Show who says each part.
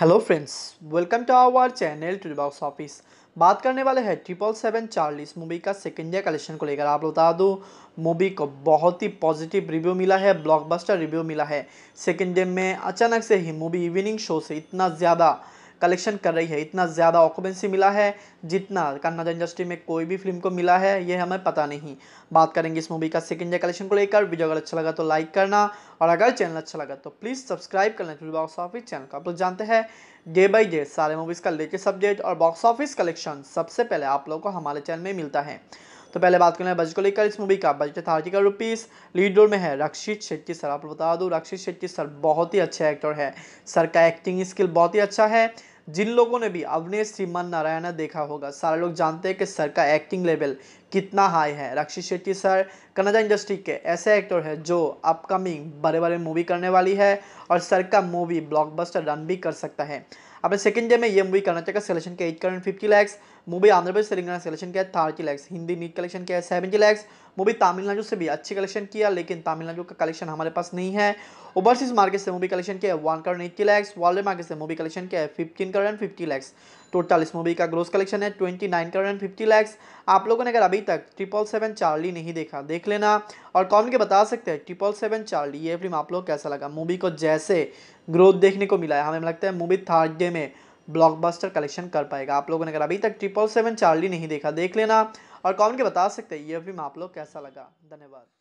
Speaker 1: hello friends welcome to our channel tool box office बात करने वाले हैं ट्रिपल सेवन चार्लिस मूवी का सेकेंड ईयर कलेक्शन को लेकर आप बता दो मूवी को बहुत ही पॉजिटिव रिव्यू मिला है ब्लॉकबस्टर रिव्यू मिला है सेकेंड डे में अचानक से ही मूवी इवनिंग शो से इतना ज़्यादा कलेक्शन कर रही है इतना ज़्यादा ऑक्यूपेंसी मिला है जितना कन्नड़ इंडस्ट्री में कोई भी फिल्म को मिला है ये हमें पता नहीं बात करेंगे इस मूवी का सेकेंड डे कलेक्शन को लेकर वीडियो अगर अच्छा लगा तो लाइक करना और अगर चैनल अच्छा लगा तो प्लीज़ सब्सक्राइब करना फिल्म बॉक्स ऑफिस चैनल को आप लोग जानते हैं डे बाई डे सारे मूवीज़ का लेटेस्ट अपडेट और बॉक्स ऑफिस कलेक्शन सबसे पहले आप लोग को हमारे चैनल में मिलता है तो पहले बात करें बजट को लेकर इस मूवी का बजट था करोड़ रुपीज़ लीड रोल में है रक्षित शेट्टी सर आपको बता दूँ रक्षित शेट्टी सर बहुत ही अच्छे एक्टर है सर का एक्टिंग स्किल बहुत ही अच्छा है जिन लोगों ने भी अवनेश श्रीमान नारायणा देखा होगा सारे लोग जानते हैं कि सर का एक्टिंग लेवल कितना हाई है रक्षित शेट्टी सर कन्नड़ा इंडस्ट्री के ऐसे एक्टर हैं जो अपकमिंग बड़े बड़े मूवी करने वाली है और सर का मूवी ब्लॉकबस्टर रन भी कर सकता है अपने सेकंड डे में ये मूवी कर्नाटक का सिलेक्शन किया at current fifty lakhs movie Andhra Pradesh Telangana selection किया thirty lakhs Hindi net collection किया है सेवेंटी लैक्स मूवी तमिलनाडु से भी अच्छी कलेक्शन किया लेकिन तमिलनाडु का कलेक्शन हमारे पास नहीं है ओवरसीज मार्केट से मूवी कलेक्शन किया है one crore eighty lakhs world market से मूवी कलेक्शन किया है fifteen crore and fifty lakhs total इस मूवी का ग्रोस कलेक्शन है twenty nine crore and fifty lakhs आप लोगों ने अगर अभी तक ट्रिपल सेवन चार्ली नहीं देखा देख लेना और कॉमेंट के बता सकते हैं ट्रिपल सेवन चार्ली ये फिल्म आप लोग कैसा लगा मूवी को जैसे ग्रोथ देखने को मिला है हमें लगता है मूवी थर्ड डे में ब्लॉकबस्टर कलेक्शन कर पाएगा आप लोगों ने अगर अभी तक ट्रिपल सेवन चार्ली नहीं देखा देख लेना और कॉमेंट के बता सकते हैं ये फिल्म आप लोग कैसा लगा धन्यवाद